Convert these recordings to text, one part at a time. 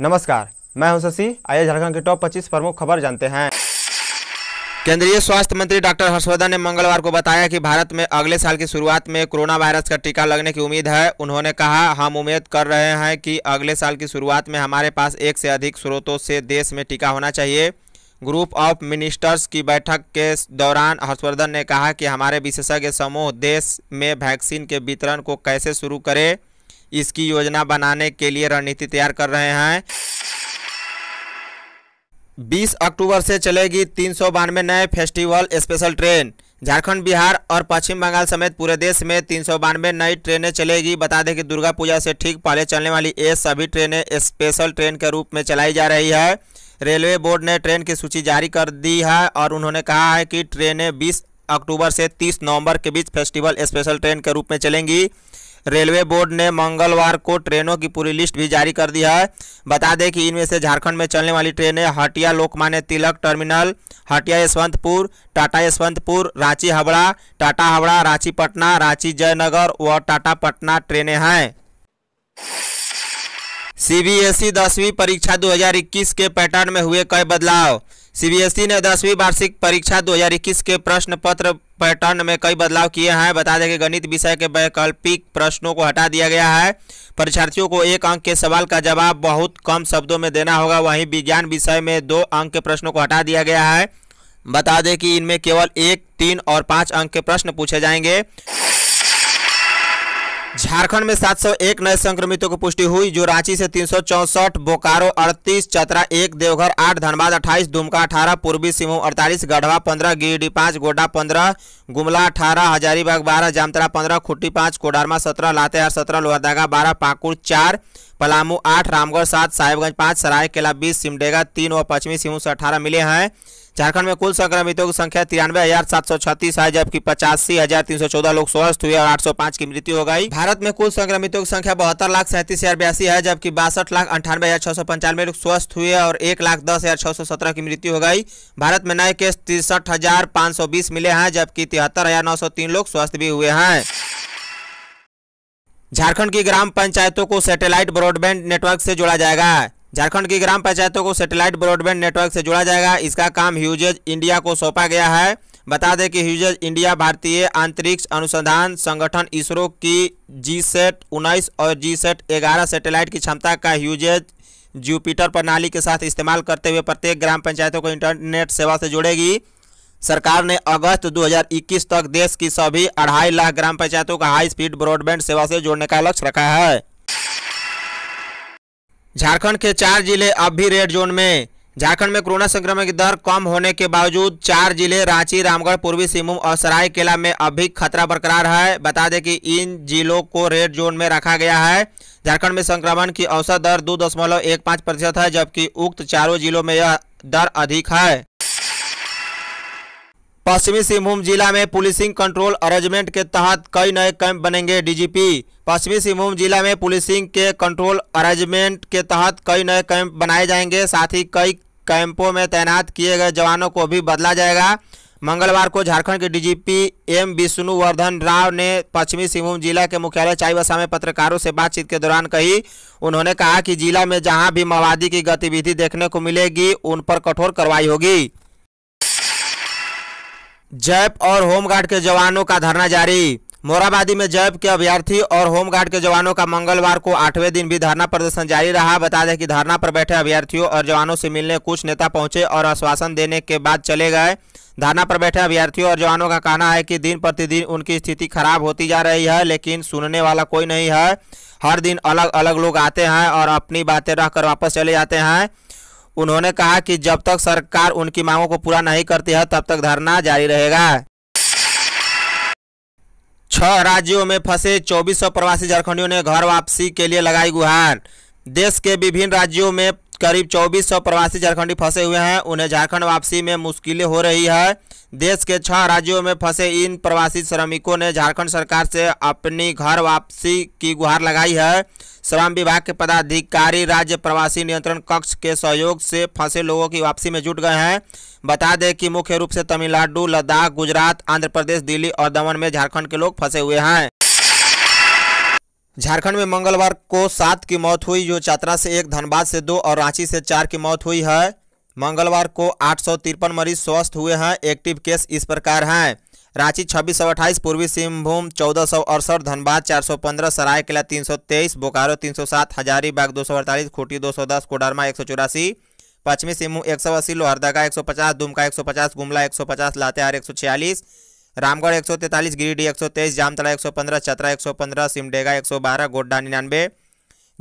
नमस्कार मैं हूं शशि आइए झारखंड के टॉप 25 प्रमुख खबर जानते हैं केंद्रीय स्वास्थ्य मंत्री डॉक्टर हर्षवर्धन ने मंगलवार को बताया कि भारत में अगले साल की शुरुआत में कोरोना वायरस का टीका लगने की उम्मीद है उन्होंने कहा हम उम्मीद कर रहे हैं कि अगले साल की शुरुआत में हमारे पास एक से अधिक स्रोतों से देश में टीका होना चाहिए ग्रुप ऑफ मिनिस्टर्स की बैठक के दौरान हर्षवर्धन ने कहा कि हमारे विशेषज्ञ समूह देश में वैक्सीन के वितरण को कैसे शुरू करें इसकी योजना बनाने के लिए रणनीति तैयार कर रहे हैं 20 अक्टूबर से चलेगी तीन सौ बानवे नए festival special train Jharkhand Bihar और पश्चिम बंगाल समेत पूरे देश में तीन सौ बानवे नई ट्रेनें चलेगी बता दें कि दुर्गा पूजा से ठीक पहले चलने वाली ये सभी ट्रेनें स्पेशल ट्रेन के रूप में चलाई जा रही है रेलवे बोर्ड ने ट्रेन की सूची जारी कर दी है और उन्होंने कहा है कि ट्रेनें बीस अक्टूबर से तीस नवम्बर के बीच फेस्टिवल स्पेशल ट्रेन के रूप में चलेंगी रेलवे बोर्ड ने मंगलवार को ट्रेनों की पूरी लिस्ट भी जारी कर दी है बता दें कि इनमें से झारखंड में चलने वाली ट्रेनें हटिया लोकमान्य तिलक टर्मिनल हटिया यशवंतपुर टाटा यशवंतपुर रांची हावड़ा टाटा हावड़ा रांची पटना रांची जयनगर व टाटा पटना ट्रेनें हैं ई दसवीं परीक्षा 2021 के पैटर्न में हुए कई बदलाव सीबीएसई ने दसवीं वार्षिक परीक्षा 2021 के प्रश्न पत्र पैटर्न में कई बदलाव किए हैं बता दें कि गणित विषय के वैकल्पिक प्रश्नों को हटा दिया गया है परीक्षार्थियों को एक अंक के सवाल का जवाब बहुत कम शब्दों में देना होगा वहीं विज्ञान विषय में दो अंक के प्रश्नों को हटा दिया गया है बता दें कि इनमें केवल एक तीन और पाँच अंक के प्रश्न पूछे जाएंगे झारखंड में 701 नए संक्रमितों की पुष्टि हुई जो रांची से तीन बोकारो 38, चतरा 1, देवघर 8, धनबाद 28, दुमका 18, पूर्वी सिंहभूम 48, गढ़वा 15, गिरिडीह 5, गोड्डा 15, गुमला 18, हजारीबाग 12, जामतरा 15, खुट्टी 5, कोडारमा 17, लातेहार 17, लोहरदागा 12, पाकुड़ 4, पलामू 8, रामगढ़ 7, साहेबगंज 5, सरायकेला 20, सिमडेगा 3 व पश्चिमी सिंहभूम से अठारह मिले हैं झारखंड में कुल संक्रमितों की संख्या तिरानवे हजार सात सौ छत्तीस है जबकि पचासी हजार तीन सौ चौदह लोग स्वस्थ हुए और आठ सौ पांच की मृत्यु हो गई भारत में कुल संक्रमितों की संख्या बहत्तर लाख सैंतीस हजार बयासी है जबकि बासठ लाख अंठानवे हजार छह सौ पंचानवे लोग स्वस्थ हुए और एक लाख दस हजार छह सौ सत्रह की मृत्यु हो गई भारत में नए केस तिरसठ हजार पाँच सौ बीस मिले हैं जबकि तिहत्तर हजार नौ सौ तीन लोग स्वस्थ भी हुए हैं झारखंड की ग्राम पंचायतों को सैटेलाइट ब्रॉडबैंड नेटवर्क से जोड़ा जाएगा झारखंड की ग्राम पंचायतों को सैटेलाइट ब्रॉडबैंड नेटवर्क से जोड़ा जाएगा इसका काम ह्यूजेज इंडिया को सौंपा गया है बता दें कि ह्यूजेज इंडिया भारतीय अंतरिक्ष अनुसंधान संगठन इसरो की जी सेट उन्नीस और जी सेट ग्यारह सेटेलाइट की क्षमता का ह्यूजेज जुपिटर प्रणाली के साथ इस्तेमाल करते हुए प्रत्येक ग्राम पंचायतों को इंटरनेट सेवा से जोड़ेगी सरकार ने अगस्त 2021 तक देश की सभी अढ़ाई लाख ग्राम पंचायतों का हाई स्पीड ब्रॉडबैंड सेवा से जोड़ने का लक्ष्य रखा है झारखंड के चार जिले अब भी रेड जोन में झारखंड में कोरोना संक्रमण की दर कम होने के बावजूद चार जिले रांची रामगढ़ पूर्वी सिंहभूम और सरायकेला में अभी खतरा बरकरार है बता दें कि इन जिलों को रेड जोन में रखा गया है झारखंड में संक्रमण की औसत दर दो दशमलव एक पाँच प्रतिशत है जबकि उक्त चारों जिलों में यह दर अधिक है पश्चिमी सिंहभूम जिला में पुलिसिंग कंट्रोल अरेंजमेंट के तहत कई नए कैंप बनेंगे डीजीपी पश्चिमी सिंहभूम जिला में पुलिसिंग के कंट्रोल अरेंजमेंट के तहत कई नए कैंप बनाए जाएंगे साथ ही कई कैंपों में तैनात किए गए जवानों को भी बदला जाएगा मंगलवार को झारखंड के डीजीपी एम विष्णुवर्धन राव ने पश्चिमी सिंहभूम जिला के मुख्यालय चाईबसा में पत्रकारों से बातचीत के दौरान कही उन्होंने कहा कि जिला में जहां भी माओवादी की गतिविधि देखने को मिलेगी उन पर कठोर कार्रवाई होगी जैप और होमगार्ड के जवानों का धरना जारी मोराबादी में जैप के अभ्यर्थी और होमगार्ड के जवानों का मंगलवार को आठवें दिन भी धरना प्रदर्शन जारी रहा बता दें कि धरना पर बैठे अभ्यर्थियों और जवानों से मिलने कुछ नेता पहुंचे और आश्वासन देने के बाद चले गए धरना पर बैठे अभ्यर्थियों और जवानों का कहना है कि दिन प्रतिदिन उनकी स्थिति खराब होती जा रही है लेकिन सुनने वाला कोई नहीं है हर दिन अलग अलग लोग आते हैं और अपनी बातें रहकर कर वापस चले जाते हैं उन्होंने कहा कि जब तक सरकार उनकी मांगों को पूरा नहीं करती है तब तक धरना जारी रहेगा छह राज्यों में फंसे 2400 प्रवासी झारखंडियों ने घर वापसी के लिए लगाई गुहार देश के विभिन्न राज्यों में करीब चौबीस सौ प्रवासी झारखंडी फंसे हुए हैं उन्हें झारखंड वापसी में मुश्किलें हो रही है देश के छह राज्यों में फंसे इन प्रवासी श्रमिकों ने झारखंड सरकार से अपनी घर वापसी की गुहार लगाई है श्रम विभाग के पदाधिकारी राज्य प्रवासी नियंत्रण कक्ष के सहयोग से फंसे लोगों की वापसी में जुट गए हैं बता दें कि मुख्य रूप से तमिलनाडु लद्दाख गुजरात आंध्र प्रदेश दिल्ली और दमन में झारखंड के लोग फंसे हुए हैं झारखंड में मंगलवार को सात की मौत हुई जो चतरा से एक धनबाद से दो और रांची से चार की मौत हुई है मंगलवार को आठ मरीज स्वस्थ हुए हैं एक्टिव केस इस प्रकार हैं रांची छब्बीस सौ अट्ठाईस पूर्वी सिंहभूम चौदह सौ अड़सठ धनबाद चार सौ पंद्रह सरायकेला तीन सौ तेईस बोकारो तीन सौ सात हजारीबाग दो सौ अड़तालीस खूटी दो सौ दस कोडरमा एक सौ चौरासी पश्चिमी सिंहभूम एक सौ अस्सी लोहरदगा एक सौ पचास दुमका एक सौ पचास गुमला एक सौ पचास लातेहार एक सौ छियालीस रामगढ़ एक सौ तैतालीस गिरिडीह एक सौ तेईस जामतला एक सौ पंद्रह चतरा एक सौ पंद्रह सिमडेगा एक सौ बारह गोड्डा निन्यानवे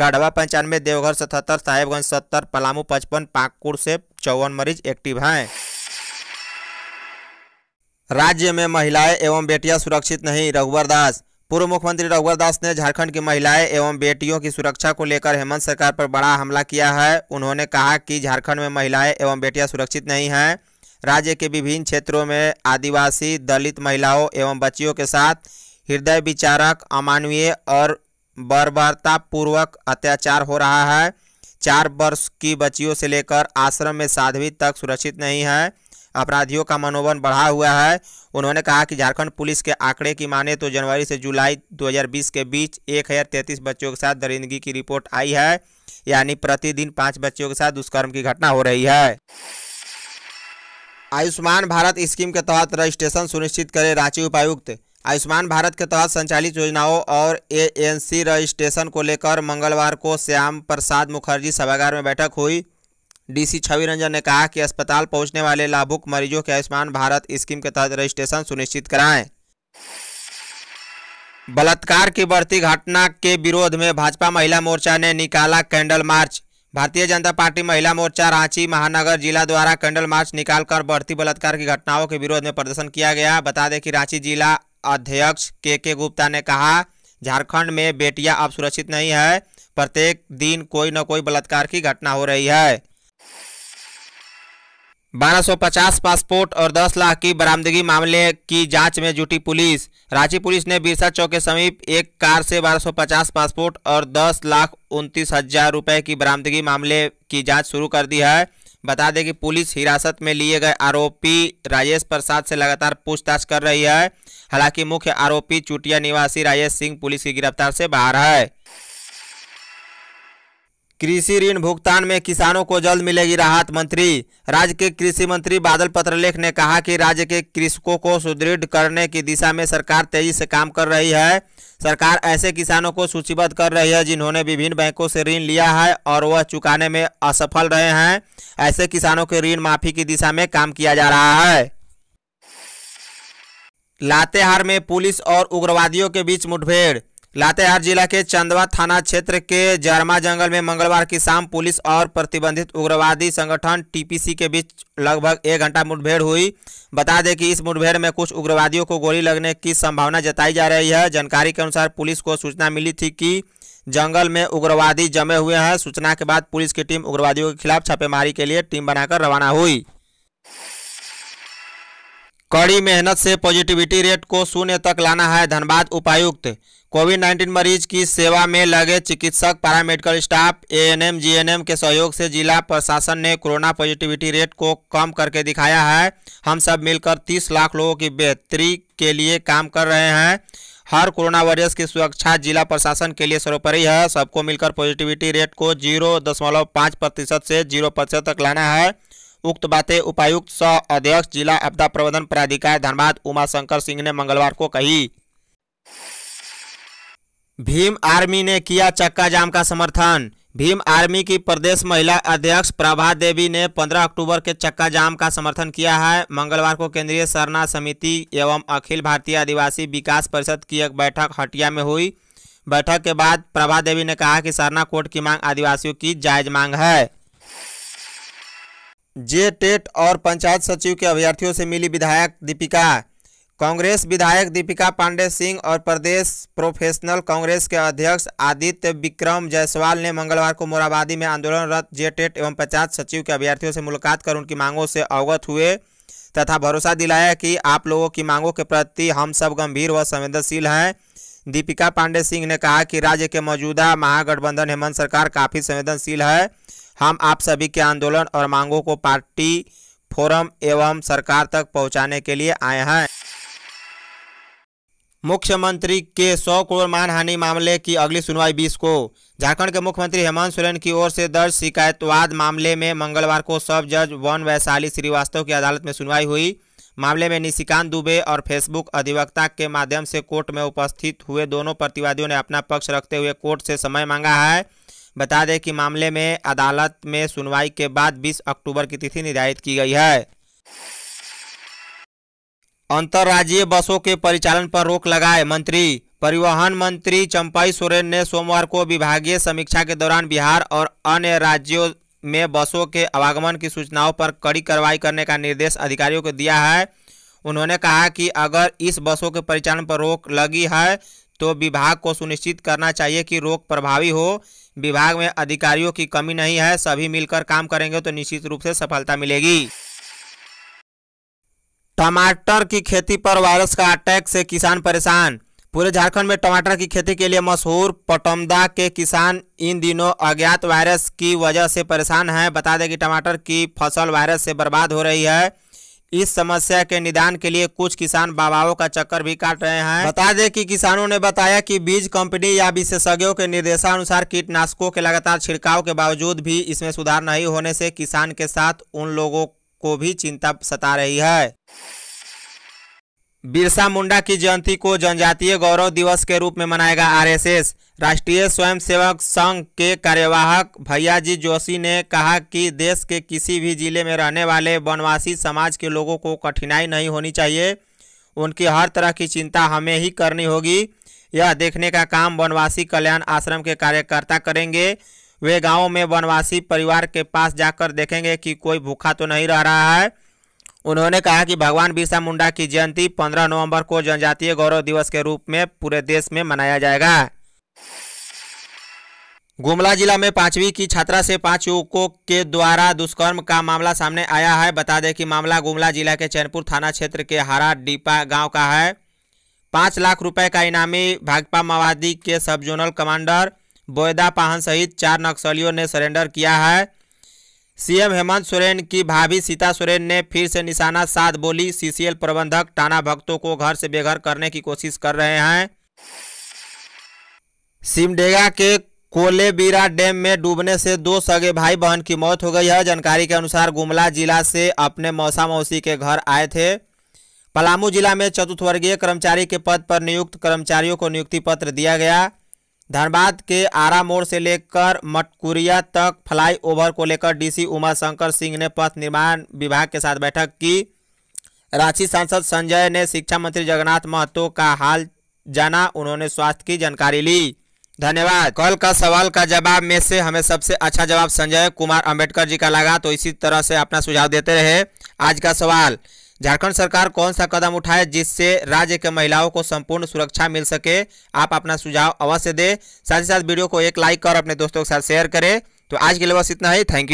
गढ़वा पंचानवे देवघर सतहत्तर साहेबगंज सत्तर पलामू पचपन पाकुड़ से चौवन मरीज एक्टिव हैं राज्य में महिलाएं एवं बेटियां सुरक्षित नहीं रघुवर दास पूर्व मुख्यमंत्री रघुवर दास ने झारखंड की महिलाएं एवं बेटियों की सुरक्षा को लेकर हेमंत सरकार पर बड़ा हमला किया है उन्होंने कहा कि झारखंड में महिलाएं एवं बेटियां सुरक्षित नहीं हैं राज्य के विभिन्न क्षेत्रों में आदिवासी दलित महिलाओं एवं बच्चियों के साथ हृदय विचारक अमानवीय और बर्बरतापूर्वक अत्याचार हो रहा है चार वर्ष की बच्चियों से लेकर आश्रम में साध्वी तक सुरक्षित नहीं है अपराधियों का मनोबल बढ़ा हुआ है उन्होंने कहा कि झारखंड पुलिस के आंकड़े की माने तो जनवरी से जुलाई 2020 के बीच एक हज़ार तैंतीस बच्चों के साथ दरिंदगी की रिपोर्ट आई है यानी प्रतिदिन पाँच बच्चों के साथ दुष्कर्म की घटना हो रही है आयुष्मान भारत स्कीम के तहत रजिस्ट्रेशन सुनिश्चित करे रांची उपायुक्त आयुष्मान भारत के तहत संचालित योजनाओं और एएनसी रजिस्ट्रेशन को लेकर मंगलवार को श्याम प्रसाद मुखर्जी सभागार में बैठक हुई डीसी छवि रंजन ने कहा कि अस्पताल पहुंचने वाले लाभुक मरीजों के आयुष्मान भारत स्कीम के तहत रजिस्ट्रेशन सुनिश्चित कराएं बलात्कार की बढ़ती घटना के विरोध में भाजपा महिला मोर्चा ने निकाला कैंडल मार्च भारतीय जनता पार्टी महिला मोर्चा रांची महानगर जिला द्वारा कैंडल मार्च निकालकर बढ़ती बलात्कार की घटनाओं के विरोध में प्रदर्शन किया गया बता दें कि रांची जिला अध्यक्ष के के गुप्ता ने कहा झारखंड में बेटियां अब सुरक्षित नहीं है प्रत्येक दिन कोई न कोई बलात्कार की घटना हो रही है 1250 पासपोर्ट और 10 लाख की बरामदगी मामले की जांच में जुटी पुलिस रांची पुलिस ने बिरसा चौक के समीप एक कार से 1250 पासपोर्ट और 10 लाख उनतीस हजार रुपये की बरामदगी मामले की जांच शुरू कर दी है बता दें कि पुलिस हिरासत में लिए गए आरोपी राजेश प्रसाद से लगातार पूछताछ कर रही है हालांकि मुख्य आरोपी चुटिया निवासी राजेश सिंह पुलिस की गिरफ्तार से बाहर है कृषि ऋण भुगतान में किसानों को जल्द मिलेगी राहत मंत्री राज्य के कृषि मंत्री बादल पत्रलेख ने कहा कि राज्य के कृषकों को सुदृढ़ करने की दिशा में सरकार तेजी से काम कर रही है सरकार ऐसे किसानों को सूचीबद्ध कर रही है जिन्होंने विभिन्न बैंकों से ऋण लिया है और वह चुकाने में असफल रहे हैं ऐसे किसानों के ऋण माफी की दिशा में काम किया जा रहा है लातेहार में पुलिस और उग्रवादियों के बीच मुठभेड़ लातेहार जिला के चंदवा थाना क्षेत्र के जरमा जंगल में मंगलवार की शाम पुलिस और प्रतिबंधित उग्रवादी संगठन टीपीसी के बीच लगभग एक घंटा मुठभेड़ हुई बता दें कि इस मुठभेड़ में कुछ उग्रवादियों को गोली लगने की संभावना जताई जा रही है जानकारी के अनुसार पुलिस को सूचना मिली थी कि जंगल में उग्रवादी जमे हुए हैं सूचना के बाद पुलिस की टीम उग्रवादियों के खिलाफ छापेमारी के लिए टीम बनाकर रवाना हुई कड़ी मेहनत से पॉजिटिविटी रेट को शून्य तक लाना है धनबाद उपायुक्त कोविड 19 मरीज की सेवा में लगे चिकित्सक पैरामेडिकल स्टाफ एएनएम जीएनएम के सहयोग से जिला प्रशासन ने कोरोना पॉजिटिविटी रेट को कम करके दिखाया है हम सब मिलकर 30 लाख लोगों की बेहतरी के लिए काम कर रहे हैं हर कोरोना वायरस की सुरक्षा जिला प्रशासन के लिए सर्वोपरि है सबको मिलकर पॉजिटिविटी रेट को जीरो दशमलव पाँच प्रतिशत से जीरो प्रतिशत तक लाना है उक्त बातें उपायुक्त सह अध्यक्ष जिला आपदा प्रबंधन प्राधिकार धनबाद उमा शंकर सिंह ने मंगलवार को कही भीम आर्मी ने किया चक्का जाम का समर्थन भीम आर्मी की प्रदेश महिला अध्यक्ष प्रभा देवी ने 15 अक्टूबर के चक्का जाम का समर्थन किया है मंगलवार को केंद्रीय सरना समिति एवं अखिल भारतीय आदिवासी विकास परिषद की एक बैठक हटिया में हुई बैठक के बाद प्रभा देवी ने कहा कि सरना कोर्ट की मांग आदिवासियों की जायज मांग है जे टेट और पंचायत सचिव के अभ्यर्थियों से मिली विधायक दीपिका कांग्रेस विधायक दीपिका पांडे सिंह और प्रदेश प्रोफेशनल कांग्रेस के अध्यक्ष आदित्य विक्रम जायसवाल ने मंगलवार को मोराबादी में आंदोलनरत जेटेट एवं पचास सचिव के अभ्यर्थियों से मुलाकात कर उनकी मांगों से अवगत हुए तथा भरोसा दिलाया कि आप लोगों की मांगों के प्रति हम सब गंभीर व संवेदनशील हैं दीपिका पांडे सिंह ने कहा कि राज्य के मौजूदा महागठबंधन हेमंत सरकार काफ़ी संवेदनशील है हम आप सभी के आंदोलन और मांगों को पार्टी फोरम एवं सरकार तक पहुंचाने के लिए आए हैं मुख्यमंत्री के 100 करोड़ मानहानि मामले की अगली सुनवाई 20 को झारखंड के मुख्यमंत्री हेमंत सोरेन की ओर से दर्ज शिकायतवाद मामले में मंगलवार को सब जज वन वैशाली श्रीवास्तव की अदालत में सुनवाई हुई मामले में निशिकांत दुबे और फेसबुक अधिवक्ता के माध्यम से कोर्ट में उपस्थित हुए दोनों प्रतिवादियों ने अपना पक्ष रखते हुए कोर्ट से समय मांगा है बता दें कि मामले में अदालत में सुनवाई के बाद बीस अक्टूबर की तिथि निर्धारित की गई है अंतर्राज्यीय बसों के परिचालन पर रोक लगाए मंत्री परिवहन मंत्री चंपाई सोरेन ने सोमवार को विभागीय समीक्षा के दौरान बिहार और अन्य राज्यों में बसों के आवागमन की सूचनाओं पर कड़ी कार्रवाई करने का निर्देश अधिकारियों को दिया है उन्होंने कहा कि अगर इस बसों के परिचालन पर रोक लगी है तो विभाग को सुनिश्चित करना चाहिए कि रोक प्रभावी हो विभाग में अधिकारियों की कमी नहीं है सभी मिलकर काम करेंगे तो निश्चित रूप से सफलता मिलेगी टमाटर की खेती पर वायरस का अटैक से किसान परेशान पूरे झारखंड में टमाटर की खेती के लिए मशहूर पटमदा के किसान इन दिनों अज्ञात वायरस की वजह से परेशान हैं बता दें कि टमाटर की फसल वायरस से बर्बाद हो रही है इस समस्या के निदान के लिए कुछ किसान बाबाओं का चक्कर भी काट रहे हैं बता दें कि किसानों ने बताया कि बीज कंपनी या विशेषज्ञों के निर्देशानुसार कीटनाशकों के लगातार छिड़काव के बावजूद भी इसमें सुधार नहीं होने से किसान के साथ उन लोगों को भी चिंता सता रही है बिरसा मुंडा की जयंती को जनजातीय गौरव दिवस के रूप में मनाएगा आरएसएस राष्ट्रीय स्वयंसेवक संघ के कार्यवाहक भैयाजी जोशी ने कहा कि देश के किसी भी जिले में रहने वाले वनवासी समाज के लोगों को कठिनाई नहीं होनी चाहिए उनकी हर तरह की चिंता हमें ही करनी होगी यह देखने का काम वनवासी कल्याण आश्रम के कार्यकर्ता करेंगे वे गाँव में वनवासी परिवार के पास जाकर देखेंगे कि कोई भूखा तो नहीं रह रहा है उन्होंने कहा कि भगवान बिरसा मुंडा की जयंती 15 नवंबर को जनजातीय गौरव दिवस के रूप में पूरे देश में मनाया जाएगा गुमला जिला में पांचवी की छात्रा से पांच युवकों के द्वारा दुष्कर्म का मामला सामने आया है बता दें कि मामला गुमला जिला के चैनपुर थाना क्षेत्र के हरा डीपा गांव का है पांच लाख रुपए का इनामी भाजपा माओवादी के सब जोनल कमांडर बोयदा पाहन सहित चार नक्सलियों ने सरेंडर किया है सीएम हेमंत सोरेन की भाभी सीता सोरेन ने फिर से निशाना साध बोली सीसीएल प्रबंधक टाना भक्तों को घर से बेघर करने की कोशिश कर रहे हैं सिमडेगा के कोलेबीरा डैम में डूबने से दो सगे भाई बहन की मौत हो गई है जानकारी के अनुसार गुमला जिला से अपने मौसा मौसी के घर आए थे पलामू जिला में चतुर्थवर्गीय कर्मचारी के पद पर नियुक्त कर्मचारियों को नियुक्ति पत्र दिया गया धनबाद के आरा मोड़ से लेकर मटकुरिया तक फ्लाई ओवर को लेकर डीसी उमा शंकर सिंह ने पथ निर्माण विभाग के साथ बैठक की रांची सांसद संजय ने शिक्षा मंत्री जगन्नाथ महतो का हाल जाना उन्होंने स्वास्थ्य की जानकारी ली धन्यवाद कल का सवाल का जवाब में से हमें सबसे अच्छा जवाब संजय कुमार अम्बेडकर जी का लगा तो इसी तरह से अपना सुझाव देते रहे आज का सवाल झारखंड सरकार कौन सा कदम उठाए जिससे राज्य के महिलाओं को संपूर्ण सुरक्षा मिल सके आप अपना सुझाव अवश्य दें साथ ही साथ वीडियो को एक लाइक कर अपने दोस्तों के साथ शेयर करें तो आज के लिए बस इतना ही थैंक यू